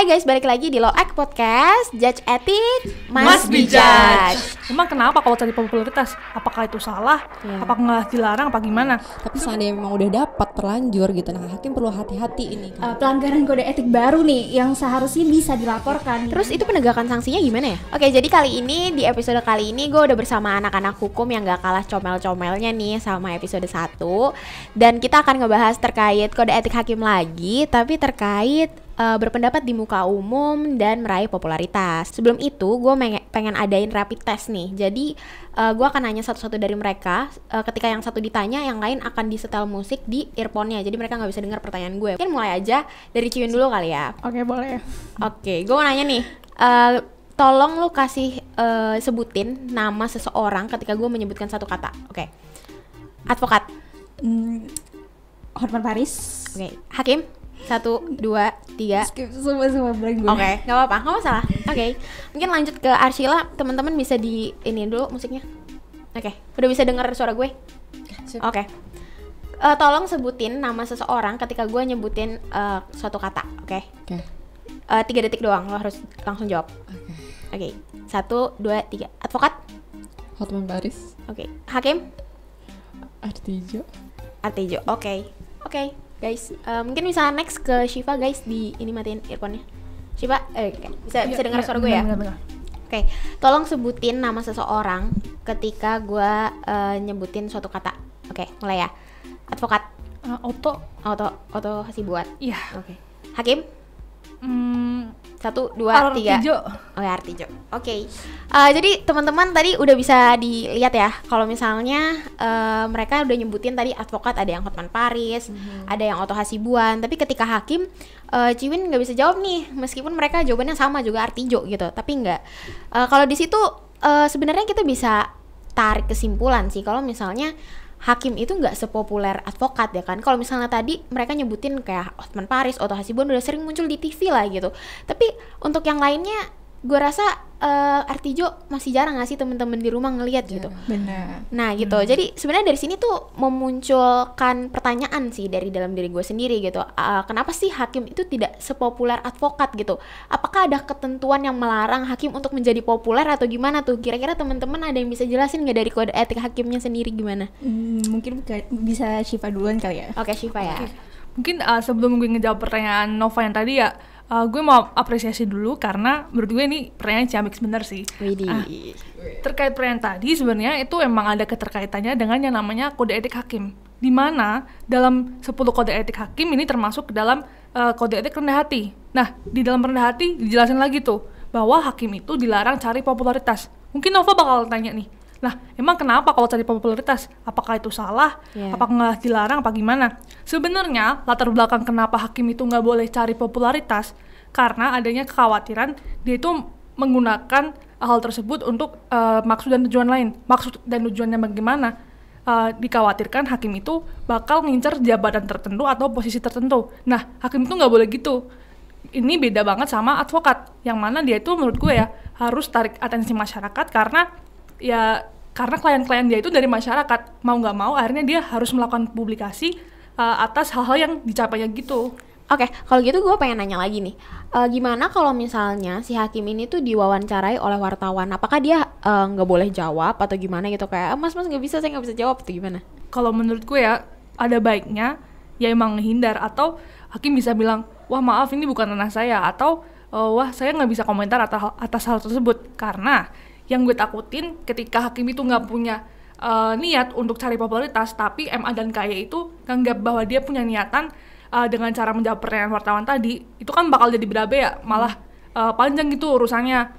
Hai guys, balik lagi di Low Act Podcast Judge Ethic must, must be judged Emang kenapa kalau cari popularitas? Apakah itu salah? Yeah. Apa nggak dilarang? Apa gimana? Tapi seandainya memang udah dapat terlanjur gitu Nah hakim perlu hati-hati ini kan? uh, Pelanggaran kode etik baru nih Yang seharusnya bisa dilaporkan Terus itu penegakan sanksinya gimana ya? Oke jadi kali ini, di episode kali ini Gue udah bersama anak-anak hukum yang gak kalah comel-comelnya nih Sama episode 1 Dan kita akan ngebahas terkait kode etik hakim lagi Tapi terkait uh, berpendapat di muka umum dan meraih popularitas. Sebelum itu, gue pengen adain rapid test nih. Jadi, uh, eh, gue akan nanya satu-satu dari mereka. Uh, ketika yang satu ditanya, yang lain akan disetel musik di earphone-nya. Jadi, mereka nggak bisa dengar pertanyaan gue. Mungkin mulai aja dari Ciun dulu kali ya. Oke, okay, boleh. Oke, okay, gue mau nanya nih. Uh, tolong lu kasih uh, sebutin nama seseorang ketika gue menyebutkan satu kata. Oke. Okay. Advokat. mm, Hotman Paris. Oke. Okay. Hakim. Satu, dua, tiga. Skip semua semua blank Oke, okay, nggak apa-apa, nggak masalah. Oke, okay. mungkin lanjut ke Arshila. Teman-teman bisa di ini dulu musiknya. Oke, okay. udah bisa dengar suara gue. Oke. Okay. Uh, eh, tolong sebutin nama seseorang ketika gue nyebutin uh, suatu kata, oke? Okay? Oke. Okay. Uh, eh, tiga detik doang, lo harus langsung jawab. Oke. Okay. Okay. Satu, dua, tiga. Advokat. Hotman Baris. Oke. Okay. Hakim. Artijo. Artijo. Oke. Okay. Oke. Okay guys uh, mungkin bisa next ke Shiva guys di ini matiin earphone-nya Shiva eh okay. bisa ya, bisa dengar ya, suara gue ya oke okay. tolong sebutin nama seseorang ketika gue uh, nyebutin suatu kata oke okay, mulai ya advokat uh, eh, Oto Oto Oto kasih buat iya yeah. oke okay. Hakim mm, satu, dua, Arti tiga. Artijo. Oh ya Artijo. Oke. Okay. Uh, eh, jadi teman-teman tadi udah bisa dilihat ya. Kalau misalnya uh, mereka udah nyebutin tadi advokat ada yang Hotman Paris, mm-hmm. ada yang Otto Hasibuan. Tapi ketika hakim uh, Ciwin nggak bisa jawab nih, meskipun mereka jawabannya sama juga Artijo gitu. Tapi nggak. Uh, kalau di situ uh, sebenarnya kita bisa tarik kesimpulan sih kalau misalnya hakim itu nggak sepopuler advokat ya kan. Kalau misalnya tadi mereka nyebutin kayak Otman Paris, Otto Hasibuan udah sering muncul di TV lah gitu. Tapi untuk yang lainnya gue rasa uh, Artijo masih jarang ngasih sih temen-temen di rumah ngelihat gitu. Benar. Nah gitu. Hmm. Jadi sebenarnya dari sini tuh memunculkan pertanyaan sih dari dalam diri gue sendiri gitu. Uh, kenapa sih hakim itu tidak sepopuler advokat gitu? Apakah ada ketentuan yang melarang hakim untuk menjadi populer atau gimana tuh? Kira-kira temen-temen ada yang bisa jelasin nggak dari kode etik hakimnya sendiri gimana? Hmm, mungkin bisa Shiva duluan kali ya. Oke okay, ya. Okay. Mungkin uh, sebelum gue ngejawab pertanyaan Nova yang tadi ya uh, gue mau apresiasi dulu karena menurut gue ini pertanyaan ciamik sebenar sih. Widih. Uh, terkait pertanyaan tadi sebenarnya itu emang ada keterkaitannya dengan yang namanya kode etik hakim. Di mana dalam 10 kode etik hakim ini termasuk dalam uh, kode etik rendah hati. Nah, di dalam rendah hati dijelasin lagi tuh bahwa hakim itu dilarang cari popularitas. Mungkin Nova bakal tanya nih, Nah, emang kenapa kalau cari popularitas? Apakah itu salah? Yeah. Apakah nggak dilarang? Apa gimana? Sebenarnya latar belakang kenapa hakim itu nggak boleh cari popularitas karena adanya kekhawatiran dia itu menggunakan hal tersebut untuk uh, maksud dan tujuan lain. Maksud dan tujuannya bagaimana? Uh, dikhawatirkan hakim itu bakal ngincar jabatan tertentu atau posisi tertentu. Nah, hakim itu nggak boleh gitu ini beda banget sama advokat yang mana dia itu menurut gue ya harus tarik atensi masyarakat karena ya karena klien-klien dia itu dari masyarakat mau nggak mau akhirnya dia harus melakukan publikasi uh, atas hal-hal yang dicapainya gitu. Oke, okay, kalau gitu gue pengen nanya lagi nih, uh, gimana kalau misalnya si hakim ini tuh diwawancarai oleh wartawan, apakah dia eh, nggak uh, boleh jawab atau gimana gitu kayak, ah, mas mas nggak bisa, saya nggak bisa jawab atau gimana? Kalau menurut gue ya ada baiknya ya emang hindar atau hakim bisa bilang, wah maaf ini bukan ranah saya atau oh, wah saya nggak bisa komentar atas hal tersebut karena yang gue takutin ketika hakim itu nggak punya uh, niat untuk cari popularitas tapi MA dan KY itu nganggap bahwa dia punya niatan uh, dengan cara menjawab pertanyaan wartawan tadi itu kan bakal jadi berabe ya malah uh, panjang gitu urusannya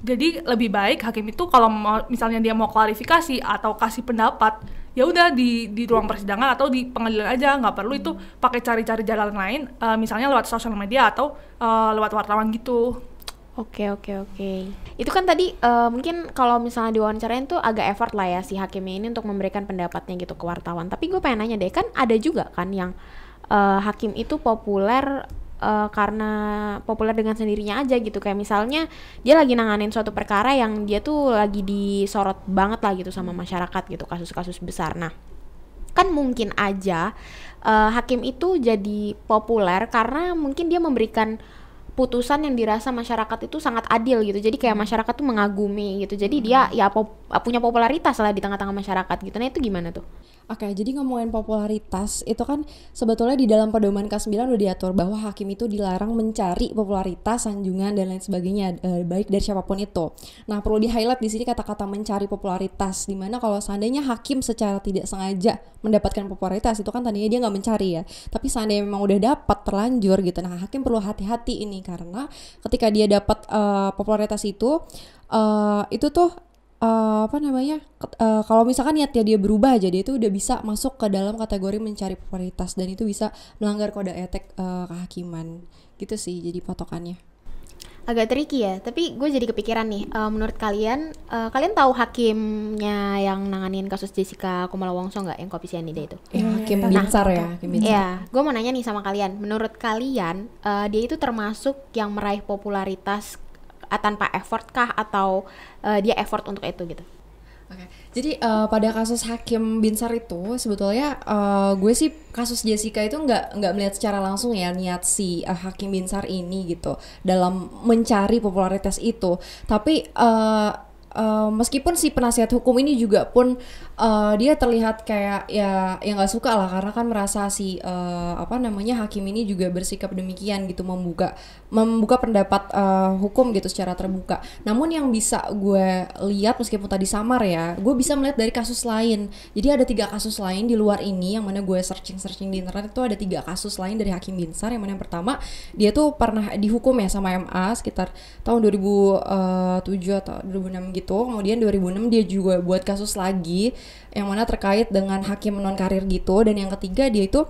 jadi lebih baik hakim itu kalau misalnya dia mau klarifikasi atau kasih pendapat ya udah di di ruang persidangan atau di pengadilan aja nggak perlu itu pakai cari-cari jalan lain uh, misalnya lewat sosial media atau uh, lewat wartawan gitu Oke oke oke. Itu kan tadi uh, mungkin kalau misalnya diwawancarain tuh agak effort lah ya si hakimnya ini untuk memberikan pendapatnya gitu ke wartawan. Tapi gue pengen nanya deh kan ada juga kan yang uh, hakim itu populer uh, karena populer dengan sendirinya aja gitu kayak misalnya dia lagi nanganin suatu perkara yang dia tuh lagi disorot banget lah gitu sama masyarakat gitu kasus-kasus besar. Nah kan mungkin aja uh, hakim itu jadi populer karena mungkin dia memberikan putusan yang dirasa masyarakat itu sangat adil gitu. Jadi kayak hmm. masyarakat tuh mengagumi gitu. Jadi hmm. dia ya pop, punya popularitas lah di tengah-tengah masyarakat gitu. Nah itu gimana tuh? Oke, jadi ngomongin popularitas itu kan sebetulnya di dalam pedoman K9 udah diatur bahwa hakim itu dilarang mencari popularitas, sanjungan dan lain sebagainya eh, baik dari siapapun itu. Nah, perlu di-highlight di sini kata-kata mencari popularitas di mana kalau seandainya hakim secara tidak sengaja mendapatkan popularitas itu kan tadinya dia nggak mencari ya. Tapi seandainya memang udah dapat terlanjur gitu. Nah, hakim perlu hati-hati ini karena ketika dia dapat eh, popularitas itu uh, itu tuh uh, apa namanya uh, kalau misalkan niatnya dia berubah aja dia itu udah bisa masuk ke dalam kategori mencari popularitas dan itu bisa melanggar kode etik uh, kehakiman gitu sih jadi patokannya agak tricky ya tapi gue jadi kepikiran nih uh, menurut kalian uh, kalian tahu hakimnya yang nanganin kasus Jessica Kumala Wongso nggak yang kopi sianida itu ya, iya, hakim iya. Ya, nah, bincar ya hakim bincar ya gue mau nanya nih sama kalian menurut kalian uh, dia itu termasuk yang meraih popularitas Eh, tanpa effort kah atau uh, dia effort untuk itu gitu? Oke, okay. jadi uh, pada kasus Hakim Binsar itu sebetulnya uh, gue sih kasus Jessica itu nggak nggak melihat secara langsung ya niat si uh, Hakim Binsar ini gitu dalam mencari popularitas itu, tapi uh, Eh, meskipun si penasihat hukum ini juga pun uh, dia terlihat kayak ya yang nggak suka lah karena kan merasa si uh, apa namanya hakim ini juga bersikap demikian gitu membuka membuka pendapat uh, hukum gitu secara terbuka. Namun yang bisa gue lihat meskipun tadi samar ya, gue bisa melihat dari kasus lain. Jadi ada tiga kasus lain di luar ini yang mana gue searching searching di internet itu ada tiga kasus lain dari hakim Binsar yang mana yang pertama dia tuh pernah dihukum ya sama MA sekitar tahun 2007 atau 2006 gitu itu kemudian 2006 dia juga buat kasus lagi yang mana terkait dengan hakim non karir gitu dan yang ketiga dia itu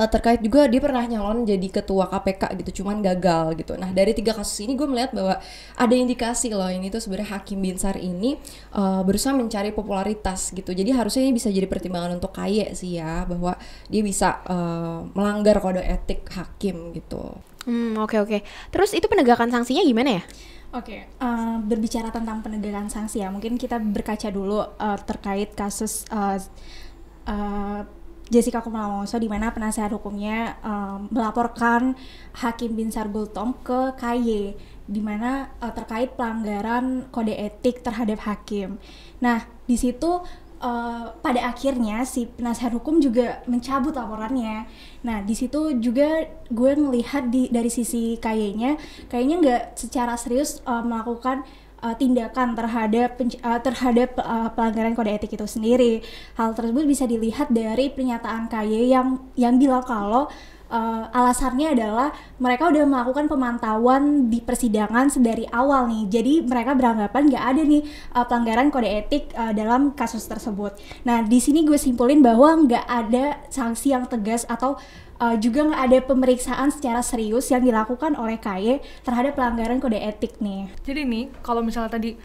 uh, terkait juga dia pernah nyalon jadi ketua KPK gitu cuman gagal gitu nah dari tiga kasus ini gue melihat bahwa ada indikasi loh ini tuh sebenarnya Hakim Binsar ini uh, berusaha mencari popularitas gitu jadi harusnya ini bisa jadi pertimbangan untuk kaya sih ya bahwa dia bisa uh, melanggar kode etik hakim gitu hmm oke okay, oke okay. terus itu penegakan sanksinya gimana ya Oke, okay. uh, eh, berbicara tentang penegakan sanksi ya, mungkin kita berkaca dulu uh, terkait kasus uh, uh, Jessica Kumala Wongso di mana penasehat hukumnya uh, melaporkan Hakim Binsar Gultom ke KY di mana uh, terkait pelanggaran kode etik terhadap hakim. Nah, di situ Eh, pada akhirnya si penasihat hukum juga mencabut laporannya. Nah di situ juga gue melihat di dari sisi kayaknya kayaknya nggak secara serius uh, melakukan uh, tindakan terhadap uh, terhadap uh, pelanggaran kode etik itu sendiri. Hal tersebut bisa dilihat dari pernyataan kaye yang yang bilang kalau uh, alasannya adalah mereka udah melakukan pemantauan di persidangan sedari awal nih. Jadi mereka beranggapan nggak ada nih uh, pelanggaran kode etik uh, dalam kasus tersebut. Nah di sini gue simpulin bahwa nggak ada sanksi yang tegas atau uh, juga nggak ada pemeriksaan secara serius yang dilakukan oleh KY terhadap pelanggaran kode etik nih. Jadi nih kalau misalnya tadi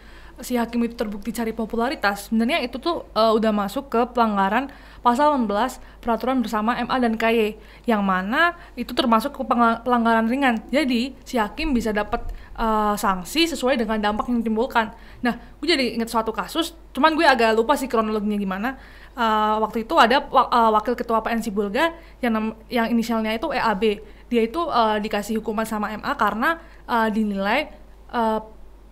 si hakim itu terbukti cari popularitas, sebenarnya itu tuh uh, udah masuk ke pelanggaran pasal 16 peraturan bersama MA dan KY yang mana itu termasuk ke pelanggaran ringan. Jadi si hakim bisa dapat uh, eh, sanksi sesuai dengan dampak yang ditimbulkan. Nah, gue jadi inget suatu kasus, cuman gue agak lupa sih kronologinya gimana. Uh, waktu itu ada wakil ketua PNC Bulga yang yang inisialnya itu EAB. Dia itu uh, dikasih hukuman sama MA karena uh, dinilai uh,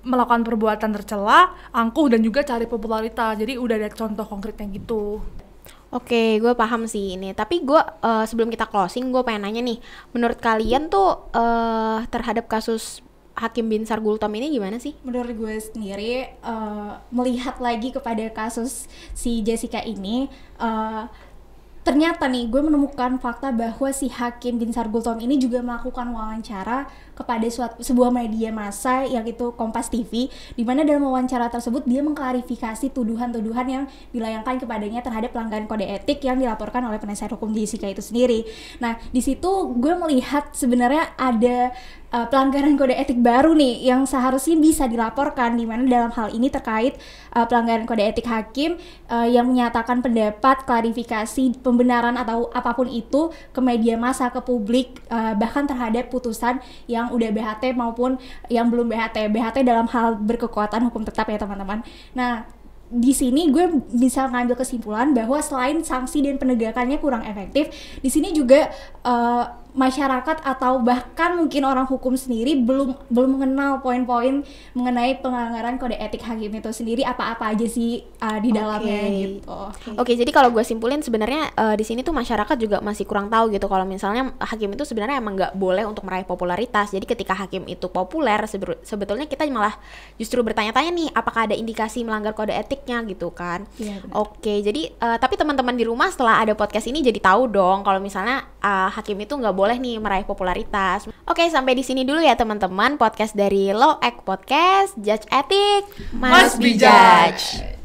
melakukan perbuatan tercela, angkuh dan juga cari popularitas. Jadi udah ada contoh konkret yang gitu. Oke, okay, gue paham sih ini. Tapi gue uh, sebelum kita closing, gue pengen nanya nih, menurut kalian tuh uh, terhadap kasus Hakim Binsar Gultom ini gimana sih? Menurut gue sendiri, uh, melihat lagi kepada kasus si Jessica ini, uh, ternyata nih gue menemukan fakta bahwa si Hakim Binsar Gultom ini juga melakukan wawancara kepada suatu, sebuah media massa yang itu Kompas TV di mana dalam wawancara tersebut dia mengklarifikasi tuduhan-tuduhan yang dilayangkan kepadanya terhadap pelanggaran kode etik yang dilaporkan oleh penasihat hukum Jessica itu sendiri. Nah, di situ gue melihat sebenarnya ada uh, pelanggaran kode etik baru nih yang seharusnya bisa dilaporkan di mana dalam hal ini terkait uh, pelanggaran kode etik hakim uh, yang menyatakan pendapat, klarifikasi, pembenaran atau apapun itu ke media massa, ke publik uh, bahkan terhadap putusan yang yang udah BHT maupun yang belum BHT. BHT dalam hal berkekuatan hukum tetap ya teman-teman. Nah, di sini gue bisa ngambil kesimpulan bahwa selain sanksi dan penegakannya kurang efektif, di sini juga uh, masyarakat atau bahkan mungkin orang hukum sendiri belum belum mengenal poin-poin mengenai penganggaran kode etik hakim itu sendiri apa-apa aja sih uh, di dalamnya okay. gitu. Oke, okay. okay, jadi kalau gue simpulin sebenarnya uh, di sini tuh masyarakat juga masih kurang tahu gitu kalau misalnya hakim itu sebenarnya emang nggak boleh untuk meraih popularitas. Jadi ketika hakim itu populer sebetulnya kita malah justru bertanya-tanya nih apakah ada indikasi melanggar kode etiknya gitu kan. Yeah, iya, Oke, okay, jadi uh, tapi teman-teman di rumah setelah ada podcast ini jadi tahu dong kalau misalnya uh, hakim itu nggak boleh nih meraih popularitas. Oke, sampai di sini dulu ya teman-teman podcast dari Low Podcast Judge Etik. must, must be judged.